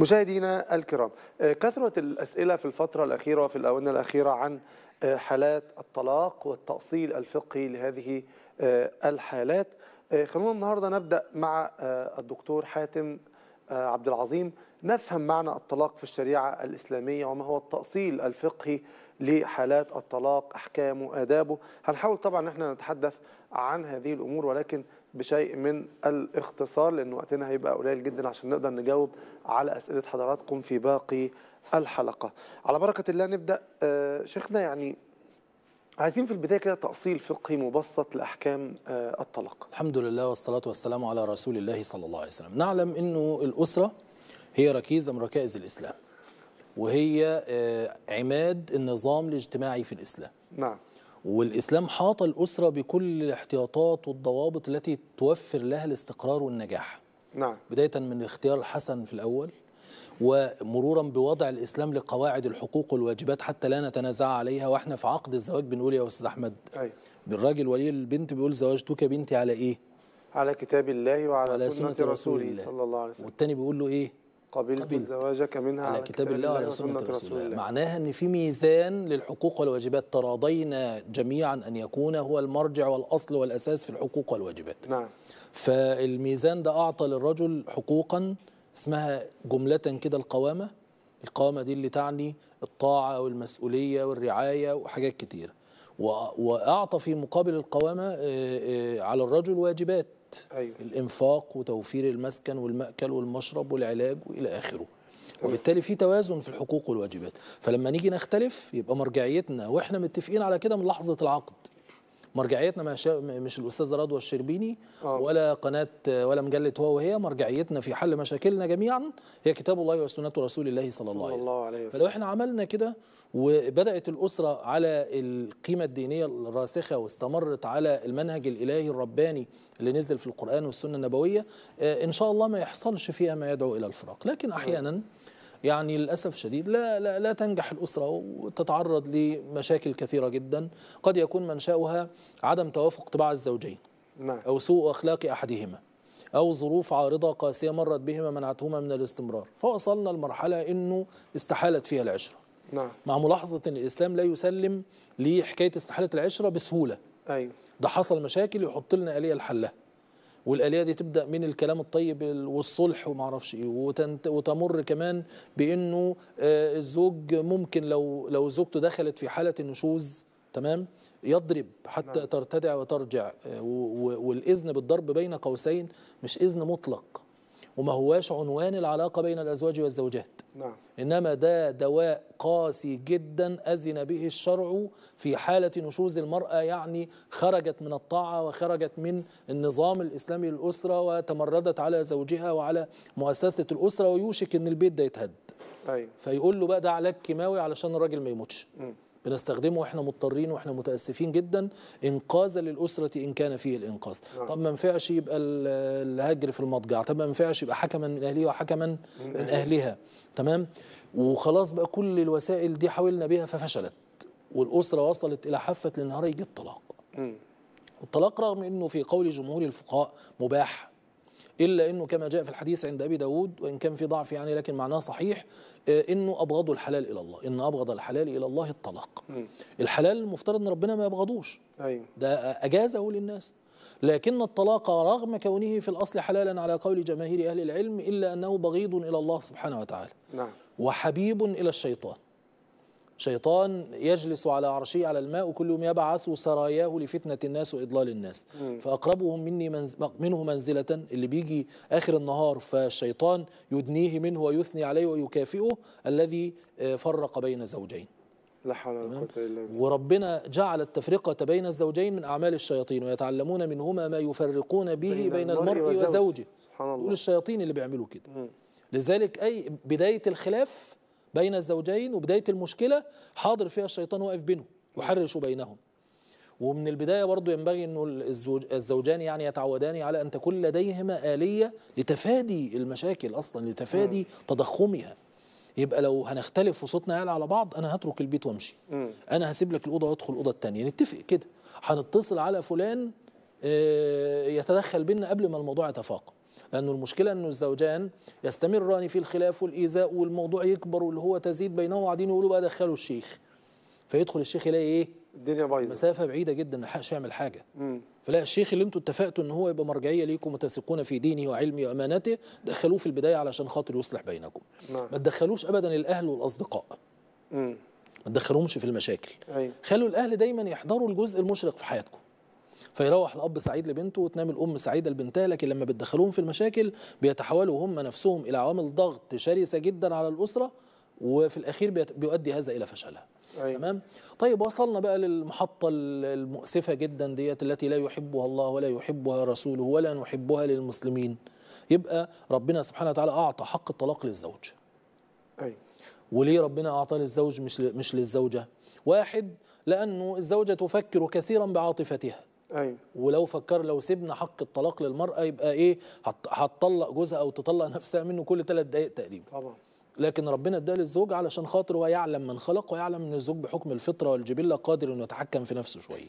مشاهدينا الكرام آه، كثرة الأسئلة في الفترة الأخيرة وفي الآونة الأخيرة عن آه، حالات الطلاق والتأصيل الفقهي لهذه آه، الحالات خلونا النهاردة نبدأ مع الدكتور حاتم عبد العظيم نفهم معنى الطلاق في الشريعة الإسلامية وما هو التأصيل الفقهي لحالات الطلاق أحكامه آدابه هنحاول طبعا نحن نتحدث عن هذه الأمور ولكن بشيء من الاختصار لان وقتنا هيبقى قليل جدا عشان نقدر نجاوب على اسئله حضراتكم في باقي الحلقه. على بركه الله نبدا آه، شيخنا يعني عايزين في البدايه كده تاصيل فقهي مبسط لاحكام آه، الطلاق. الحمد لله والصلاه والسلام على رسول الله صلى الله عليه وسلم. نعلم انه الاسره هي ركيزه من ركائز الاسلام. وهي آه، عماد النظام الاجتماعي في الاسلام. نعم. والإسلام حاط الأسرة بكل الاحتياطات والضوابط التي توفر لها الاستقرار والنجاح نعم. بداية من اختيار الحسن في الأول ومرورا بوضع الإسلام لقواعد الحقوق والواجبات حتى لا نتنازع عليها وإحنا في عقد الزواج بنقول يا أستاذ أحمد أيوة. بالراجل ولي البنت بيقول زوجتك بنتي على إيه؟ على كتاب الله وعلى, على سنة, سنة رسوله, الله. صلى الله عليه وسلم والتاني بيقول له إيه؟ قبلت, قبلت زواجك منها على كتاب الله وعلى سنة رسول رسول الله معناها أن في ميزان للحقوق والواجبات تراضينا جميعا أن يكون هو المرجع والأصل والأساس في الحقوق والواجبات نعم فالميزان ده أعطى للرجل حقوقا اسمها جملة كده القوامة القوامة دي اللي تعني الطاعة والمسؤولية والرعاية وحاجات كتير وأعطى في مقابل القوامة آه، آه، على الرجل واجبات أيوة. الإنفاق وتوفير المسكن والمأكل والمشرب والعلاج وإلى آخره وبالتالي في توازن في الحقوق والواجبات فلما نيجي نختلف يبقى مرجعيتنا واحنا متفقين على كده من لحظه العقد مرجعيتنا مش الاستاذه رضوى الشربيني آه. ولا قناه ولا مجله هو وهي مرجعيتنا في حل مشاكلنا جميعا هي كتاب الله وسنه رسول الله صلى الله عليه وسلم فلو احنا عملنا كده وبدات الاسره على القيمه الدينيه الراسخه واستمرت على المنهج الالهي الرباني اللي نزل في القران والسنه النبويه آه، ان شاء الله ما يحصلش فيها ما يدعو الى الفراق لكن آه. احيانا يعني للأسف الشديد لا, لا, لا تنجح الأسرة وتتعرض لمشاكل كثيرة جدا قد يكون منشأها عدم توافق طباع الزوجين نعم. أو سوء أخلاق أحدهما أو ظروف عارضة قاسية مرت بهما منعتهما من الاستمرار فوصلنا لمرحلة أنه استحالت فيها العشرة نعم. مع ملاحظة أن الإسلام لا يسلم لحكاية استحالة العشرة بسهولة أيوه. ده حصل مشاكل يحط لنا آلية لحلها والآلية دي تبدأ من الكلام الطيب والصلح وما اعرفش إيه وتمر كمان بأنه آه، الزوج ممكن لو لو زوجته دخلت في حالة النشوز تمام يضرب حتى نعم. ترتدع وترجع آه، والإذن بالضرب بين قوسين مش إذن مطلق وما هواش عنوان العلاقة بين الأزواج والزوجات نعم. إنما ده دواء قاسي جدا أذن به الشرع في حالة نشوز المرأة يعني خرجت من الطاعة وخرجت من النظام الإسلامي للأسرة وتمردت على زوجها وعلى مؤسسة الأسرة ويوشك إن البيت ده يتهد أيوة. فيقول له بقى ده علاج كيماوي علشان الراجل ما يموتش م. بنستخدمه واحنا مضطرين واحنا متاسفين جدا انقاذا للاسره ان كان فيه الانقاذ نعم. طب ما ينفعش يبقى الهجر في المضجع طب ما ينفعش يبقى حكما من اهله وحكما من اهلها تمام وخلاص بقى كل الوسائل دي حاولنا بيها ففشلت والاسره وصلت الى حافه النهار يجي الطلاق الطلاق رغم انه في قول جمهور الفقهاء مباح إلا أنه كما جاء في الحديث عند أبي داود وإن كان في ضعف يعني لكن معناه صحيح آه، أنه أبغض الحلال إلى الله إن أبغض الحلال إلى الله الطلاق الحلال المفترض أن ربنا ما يبغضوش أيوه. ده أجازه للناس لكن الطلاق رغم كونه في الأصل حلالا على قول جماهير أهل العلم إلا أنه بغيض إلى الله سبحانه وتعالى نعم. وحبيب إلى الشيطان شيطان يجلس على عرشه على الماء وكل يوم يبعث سراياه لفتنة الناس وإضلال الناس فأقربهم مني منز... منه منزلة اللي بيجي آخر النهار فالشيطان يدنيه منه ويثني عليه ويكافئه الذي آه، فرق بين زوجين لا حول ولا قوة إلا بالله وربنا جعل التفرقة بين الزوجين من أعمال الشياطين ويتعلمون منهما ما يفرقون به بين, بين المرء وزوجه سبحان الله دول الشياطين اللي بيعملوا كده لذلك أي بداية الخلاف بين الزوجين وبداية المشكلة حاضر فيها الشيطان واقف بينهم يحرش بينهم ومن البداية برضو ينبغي أنه الزوجان يعني يتعودان على أن تكون لديهما آلية لتفادي المشاكل أصلا لتفادي م. تضخمها يبقى لو هنختلف وصوتنا يعلى على بعض أنا هترك البيت وامشي أنا هسيب لك الأوضة وأدخل الأوضة التانية نتفق كده هنتصل على فلان آه، يتدخل بينا قبل ما الموضوع يتفاقم لأنه المشكلة أنه الزوجان يستمران في الخلاف والإيذاء والموضوع يكبر واللي هو تزيد بينهم وقاعدين يقولوا بقى دخلوا الشيخ فيدخل الشيخ يلاقي إيه؟ الدنيا بايظه مسافه بعيده جدا ما لحقش يعمل حاجه فلا الشيخ اللي انتوا اتفقتوا ان هو يبقى مرجعيه ليكم متسقون في دينه وعلمه وامانته دخلوه في البدايه علشان خاطر يصلح بينكم مم. نعم. ما تدخلوش ابدا الاهل والاصدقاء مم. ما تدخلوهمش في المشاكل أي. أيوة. خلوا الاهل دايما يحضروا الجزء المشرق في حياتكم فيروح الاب سعيد لبنته وتنام الام سعيده لبنتها لكن لما بتدخلوهم في المشاكل بيتحولوا هم نفسهم الى عوامل ضغط شرسه جدا على الاسره وفي الاخير بيؤدي هذا الى فشلها أيوة. تمام طيب وصلنا بقى للمحطه المؤسفه جدا ديت التي لا يحبها الله ولا يحبها رسوله ولا نحبها للمسلمين يبقى ربنا سبحانه وتعالى اعطى حق الطلاق للزوج أيوة. وليه ربنا اعطاه للزوج مش مش للزوجه واحد لانه الزوجه تفكر كثيرا بعاطفتها أيوة. ولو فكر لو سيبنا حق الطلاق للمرأة يبقى إيه هتطلق جوزها أو تطلق نفسها منه كل ثلاث دقايق تقريبا طبعا لكن ربنا اداه للزوج علشان خاطر هو يعلم من خلق ويعلم ان الزوج بحكم الفطره والجبله قادر انه يتحكم في نفسه شويه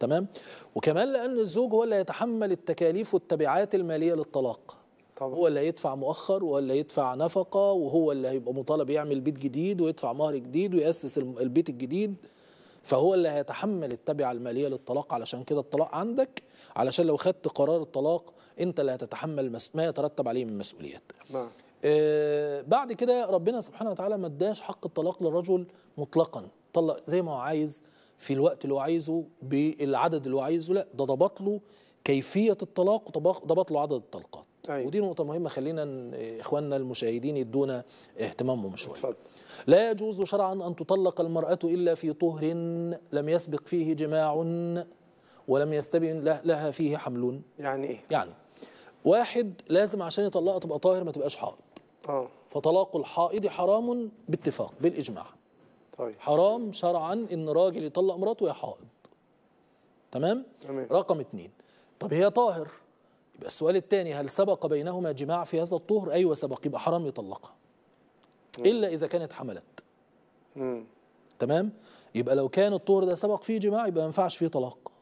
تمام وكمان لان الزوج هو اللي يتحمل التكاليف والتبعات الماليه للطلاق طبعا. هو اللي هيدفع مؤخر وهو اللي يدفع نفقه وهو اللي هيبقى مطالب يعمل بيت جديد ويدفع مهر جديد ويأسس البيت الجديد فهو اللي هيتحمل التبعة المالية للطلاق علشان كده الطلاق عندك علشان لو خدت قرار الطلاق أنت اللي هتتحمل ما يترتب عليه من مسؤوليات نعم. آه بعد كده ربنا سبحانه وتعالى ما اداش حق الطلاق للرجل مطلقا طلق زي ما هو عايز في الوقت اللي هو عايزه بالعدد اللي هو عايزه لا ده ضبط له كيفيه الطلاق وضبط له عدد الطلقات أيوة. ودي نقطه مهمه خلينا اخواننا المشاهدين يدونا اهتمامهم شويه لا يجوز شرعا أن تطلق المرأة إلا في طهر لم يسبق فيه جماع ولم يستبين لها فيه حمل يعني إيه؟ يعني واحد لازم عشان يطلقها تبقى طاهر ما تبقاش حائض آه. فطلاق الحائض حرام باتفاق بالإجماع طيب. حرام شرعا إن راجل يطلق مراته يا حائض تمام؟ أمين. رقم اثنين طب هي طاهر يبقى السؤال الثاني هل سبق بينهما جماع في هذا الطهر؟ أيوة سبق يبقى حرام يطلقها الا اذا كانت حملت مم. تمام يبقى لو كان الطهر ده سبق فيه جماع يبقى ما ينفعش فيه طلاق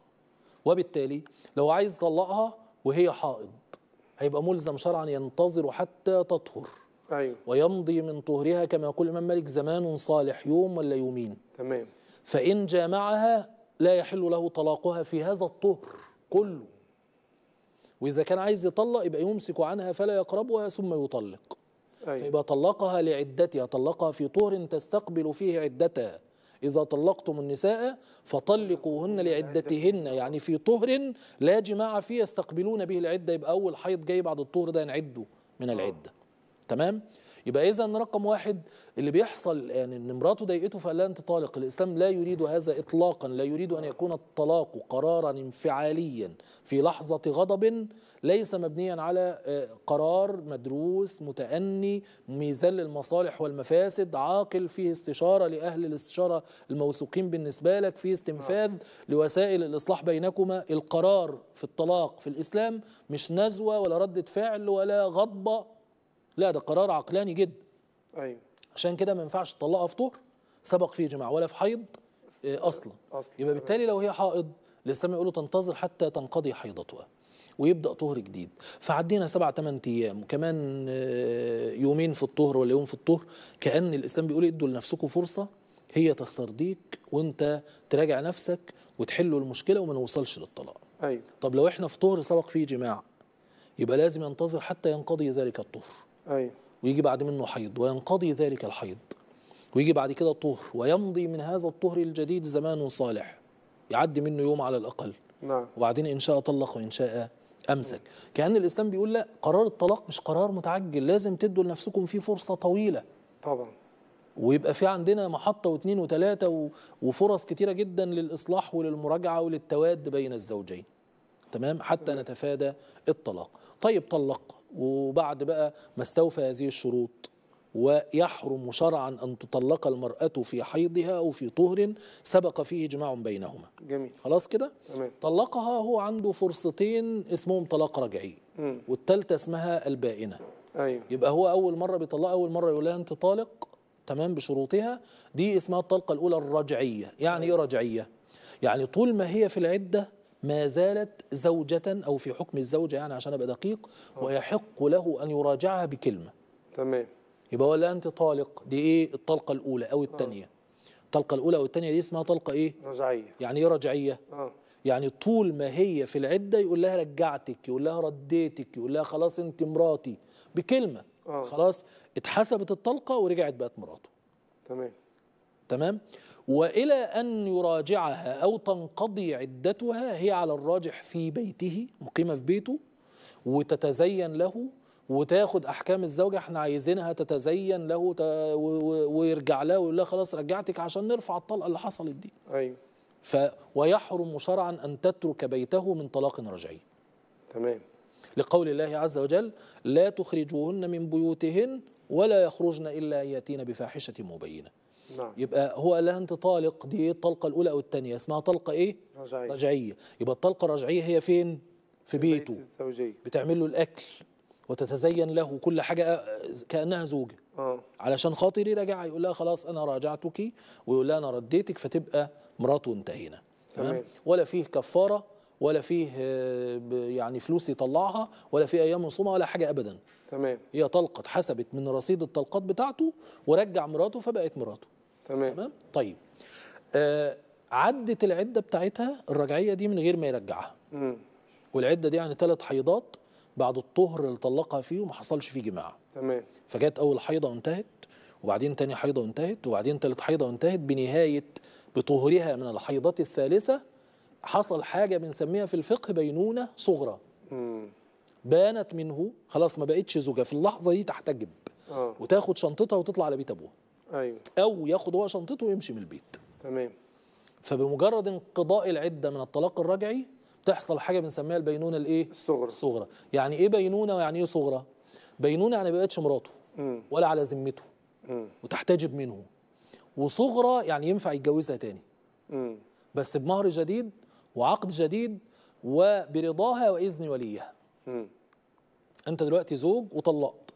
وبالتالي لو عايز يطلقها وهي حائض هيبقى ملزم شرعا ينتظر حتى تطهر أيوه. ويمضي من طهرها كما يقول الامام مالك زمان صالح يوم ولا يومين تمام فان جامعها لا يحل له طلاقها في هذا الطهر كله واذا كان عايز يطلق يبقى يمسك عنها فلا يقربها ثم يطلق أيوة. فيبقى طلقها لعدتها طلقها في طهر تستقبل فيه عدتها إذا طلقتم النساء فطلقوهن لعدتهن يعني في طهر لا جماعة فيه يستقبلون به العدة يبقى أول حيض جاي بعد الطهر ده نعده من آه. العدة تمام يبقى اذا رقم واحد اللي بيحصل يعني ان مراته ضايقته فقال لها انت طالق الاسلام لا يريد هذا اطلاقا لا يريد ان يكون الطلاق قرارا انفعاليا في لحظه غضب ليس مبنيا على آه، قرار مدروس متأني ميزان للمصالح والمفاسد عاقل فيه استشارة لأهل الاستشارة الموثوقين بالنسبة لك فيه استنفاذ نعم. لوسائل الإصلاح بينكما القرار في الطلاق في الإسلام مش نزوة ولا ردة فعل ولا غضبة لا ده قرار عقلاني جدا ايوه عشان كده ما ينفعش تطلقها في طهر سبق فيه جماع ولا في حيض آه، اصلا أصلاً. يبقى بالتالي لو هي حائض الاسلام يقول تنتظر حتى تنقضي حيضتها ويبدا طهر جديد فعدينا سبع ثمان ايام وكمان آه، يومين في الطهر ولا يوم في الطهر كان الاسلام بيقول ادوا لنفسكم فرصه هي تسترضيك وانت تراجع نفسك وتحلوا المشكله وما نوصلش للطلاق ايوه طب لو احنا في طهر سبق فيه جماع يبقى لازم ينتظر حتى ينقضي ذلك الطهر أيوة. ويجي بعد منه حيض وينقضي ذلك الحيض ويجي بعد كده طهر ويمضي من هذا الطهر الجديد زمان صالح يعدي منه يوم على الأقل نعم. وبعدين إن شاء طلق وإن شاء أمسك كأن الإسلام بيقول لا قرار الطلاق مش قرار متعجل لازم تدوا لنفسكم فيه فرصة طويلة طبعا ويبقى في عندنا محطة واثنين وثلاثة وفرص كتيرة جدا للإصلاح وللمراجعة وللتواد بين الزوجين تمام حتى نتفادى الطلاق طيب طلق وبعد بقى ما استوفى هذه الشروط ويحرم شرعا أن تطلق المرأة في حيضها أو في طهر سبق فيه جماع بينهما جميل خلاص كده تمام طلقها هو عنده فرصتين اسمهم طلاق رجعي والثالثة اسمها البائنة أيوه. يبقى هو أول مرة بيطلقها أول مرة يقول لها أنت طالق تمام بشروطها دي اسمها الطلقة الأولى الرجعية يعني أيوه. إيه رجعية؟ يعني طول ما هي في العدة ما زالت زوجة أو في حكم الزوجة يعني عشان أبقى دقيق آه. ويحق له أن يراجعها بكلمة تمام يبقى ولا أنت طالق دي إيه الطلقة الأولى أو الثانية آه. الطلقة الأولى أو الثانية دي اسمها طلقة إيه رجعية يعني إيه رجعية أوه. يعني طول ما هي في العدة يقول لها رجعتك يقول لها رديتك يقول لها خلاص أنت مراتي بكلمة أوه. خلاص اتحسبت الطلقة ورجعت بقت مراته تمام تمام والى ان يراجعها او تنقضي عدتها هي على الراجح في بيته مقيمه في بيته وتتزين له وتاخد احكام الزوجه احنا عايزينها تتزين له ويرجع لها ويقول لها خلاص رجعتك عشان نرفع الطلقه اللي حصلت دي ايوه ف ويحرم شرعا ان تترك بيته من طلاق رجعي تمام لقول الله عز وجل لا تخرجوهن من بيوتهن ولا يخرجن الا ياتين بفاحشه مبينه نعم. يبقى هو لا انت طالق دي ايه الطلقه الاولى او الثانيه اسمها طلقه ايه رجعيه, رجعية. يبقى الطلقه الرجعيه هي فين في بيته الزوجية. بتعمل له الاكل وتتزين له كل حاجه كانها زوجه آه. علشان خاطر رجع يقول لها خلاص انا راجعتك ويقول لها انا رديتك فتبقى مراته انتهينا تمام ولا فيه كفاره ولا فيه آه، يعني فلوس يطلعها ولا فيه ايام صومه ولا حاجه ابدا تمام هي طلقه حسبت من رصيد الطلقات بتاعته ورجع مراته فبقت مراته تمام طيب آه عدت العده بتاعتها الرجعيه دي من غير ما يرجعها مم. والعده دي يعني ثلاث حيضات بعد الطهر اللي طلقها فيه وما حصلش فيه جماع تمام فجت اول حيضه وانتهت وبعدين تاني حيضه وانتهت وبعدين تالت حيضه وانتهت بنهايه بطهرها من الحيضات الثالثه حصل حاجه بنسميها في الفقه بينونه صغرى مم. بانت منه خلاص ما بقتش زوجه في اللحظه دي تحتجب آه. وتاخد شنطتها وتطلع على بيت ابوها ايوه او ياخد هو شنطته ويمشي من البيت تمام فبمجرد انقضاء العده من الطلاق الرجعي تحصل حاجه بنسميها البينونه الايه الصغرى الصغرى يعني ايه بينونه ويعني ايه صغرى بينونه يعني ما بقتش مراته مم. ولا على ذمته وتحتجب منه وصغرى يعني ينفع يتجوزها تاني مم. بس بمهر جديد وعقد جديد وبرضاها واذن وليها مم. انت دلوقتي زوج وطلقت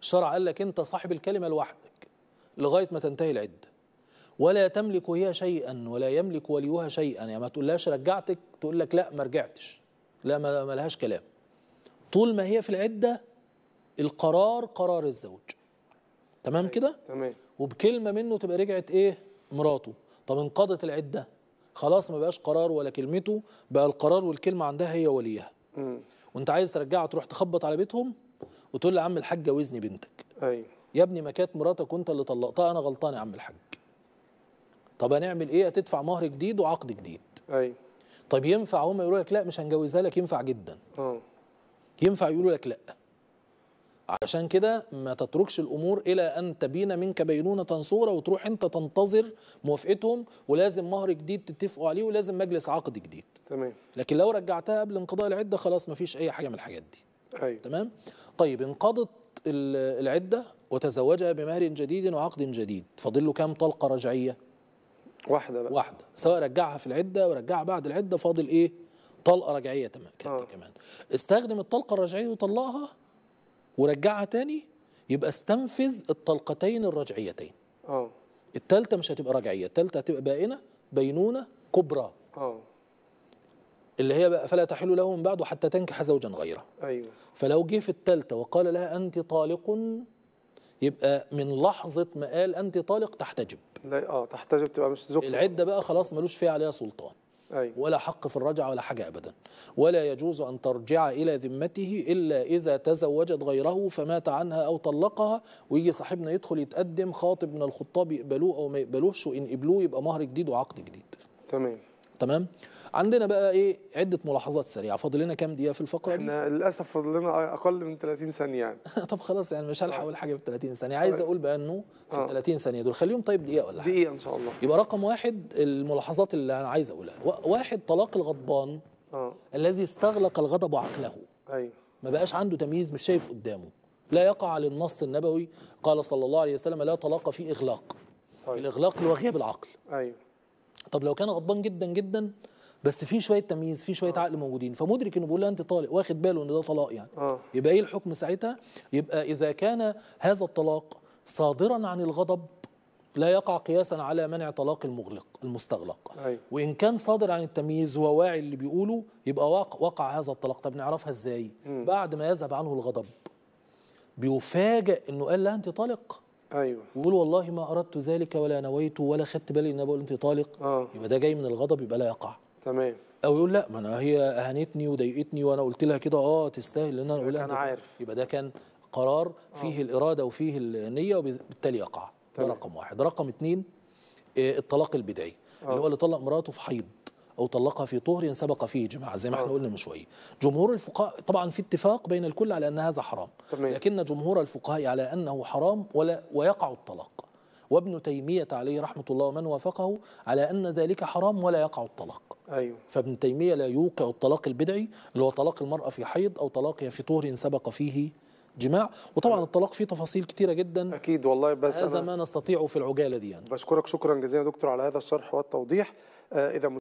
الشرع قال لك انت صاحب الكلمه الواحده لغايه ما تنتهي العده ولا تملك هي شيئا ولا يملك وليها شيئا يعني ما تقولهاش رجعتك تقول لك لا ما رجعتش لا ما لهاش كلام طول ما هي في العده القرار قرار الزوج تمام كده تمام وبكلمه منه تبقى رجعت ايه مراته طب انقضت العده خلاص ما بقاش قرار ولا كلمته بقى القرار والكلمه عندها هي وليها وانت عايز ترجعها تروح تخبط على بيتهم وتقول لعم يا عم الحاج جوزني بنتك ايوه يا ابني ما كانت مراتك وانت اللي طلقتها انا غلطان يا عم الحاج طب هنعمل ايه هتدفع مهر جديد وعقد جديد ايوه طب ينفع هم يقولوا لك لا مش هنجوزها لك ينفع جدا اه ينفع يقولوا لك لا عشان كده ما تتركش الامور الى ان تبين منك بينونه صوره وتروح انت تنتظر موافقتهم ولازم مهر جديد تتفقوا عليه ولازم مجلس عقد جديد تمام لكن لو رجعتها قبل انقضاء العده خلاص ما فيش اي حاجه من الحاجات دي ايوه تمام طيب انقضت العده وتزوجها بمهر جديد وعقد جديد فاضل له كام طلقة رجعية واحدة بقى. واحدة سواء رجعها في العدة ورجعها بعد العدة فاضل إيه طلقة رجعية تمام آه. كمان استخدم الطلقة الرجعية وطلقها ورجعها تاني يبقى استنفذ الطلقتين الرجعيتين اه التالتة مش هتبقى رجعية التالتة هتبقى بائنة بينونة كبرى اه اللي هي بقى فلا تحل له من بعده حتى تنكح زوجا غيره ايوه فلو جه في الثالثه وقال لها انت طالق يبقى من لحظه ما قال انت طالق تحتجب لا اه تحتجب تبقى مش زوجة العده بقى خلاص ملوش فيها عليها سلطان أيوة. ولا حق في الرجعة ولا حاجة أبدا ولا يجوز أن ترجع إلى ذمته إلا إذا تزوجت غيره فمات عنها أو طلقها ويجي صاحبنا يدخل يتقدم خاطب من الخطاب يقبلوه أو ما يقبلوهش وإن قبلوه يبقى مهر جديد وعقد جديد تمام تمام عندنا بقى ايه عده ملاحظات سريعه فاضل لنا كام دقيقه في الفقره احنا للاسف فاضل لنا اقل من 30 ثانيه يعني طب خلاص يعني مش هلحق آه. اقول حاجه في 30 ثانيه عايز طيب. اقول بقى انه في آه. 30 ثانيه دول خليهم طيب دقيقه ولا حاجه دقيقه ان شاء الله يبقى رقم واحد الملاحظات اللي انا عايز اقولها واحد طلاق الغضبان آه. الذي استغلق الغضب عقله ايوه ما بقاش عنده تمييز مش شايف قدامه لا يقع للنص النبوي قال صلى الله عليه وسلم لا طلاق في اغلاق طيب. الاغلاق هو غياب العقل ايوه طب لو كان غضبان جدا جدا بس في شويه تمييز في شويه أوه. عقل موجودين فمدرك انه بيقول لها انت طالق واخد باله ان ده طلاق يعني أوه. يبقى ايه الحكم ساعتها يبقى اذا كان هذا الطلاق صادرا عن الغضب لا يقع قياسا على منع طلاق المغلق المستغلق أي. أيوه. وان كان صادر عن التمييز وواعي اللي بيقوله يبقى وقع, وقع هذا الطلاق طب نعرفها ازاي بعد ما يذهب عنه الغضب بيفاجئ انه قال لها انت طالق ايوه ويقول والله ما اردت ذلك ولا نويت ولا خدت بالي ان انا بقول انت طالق آه. يبقى ده جاي من الغضب يبقى لا يقع تمام او يقول لا ما انا هي اهانتني وضايقتني وانا قلت لها كده اه تستاهل ان انا اقول انا عارف يبقى ده كان قرار آه. فيه آه. الاراده وفيه النيه وبالتالي يقع ده رقم واحد رقم اثنين آه، الطلاق البدعي آه. اللي هو اللي طلق مراته في حيض أو طلقها في طهر سبق فيه جماعة زي ما احنا آه. قلنا من شوية جمهور الفقهاء طبعا في اتفاق بين الكل على أن هذا حرام لكن جمهور الفقهاء على أنه حرام ولا ويقع الطلاق وابن تيمية عليه رحمة الله ومن وافقه على أن ذلك حرام ولا يقع الطلاق أيوه. فابن تيمية لا يوقع الطلاق البدعي اللي هو طلاق المرأة في حيض أو طلاقها في طهر سبق فيه جماع وطبعا أيوه. الطلاق فيه تفاصيل كتيرة جدا أكيد والله بس هذا ما نستطيعه في العجالة دي يعني. بشكرك شكرا جزيلا دكتور على هذا الشرح والتوضيح آه، إذا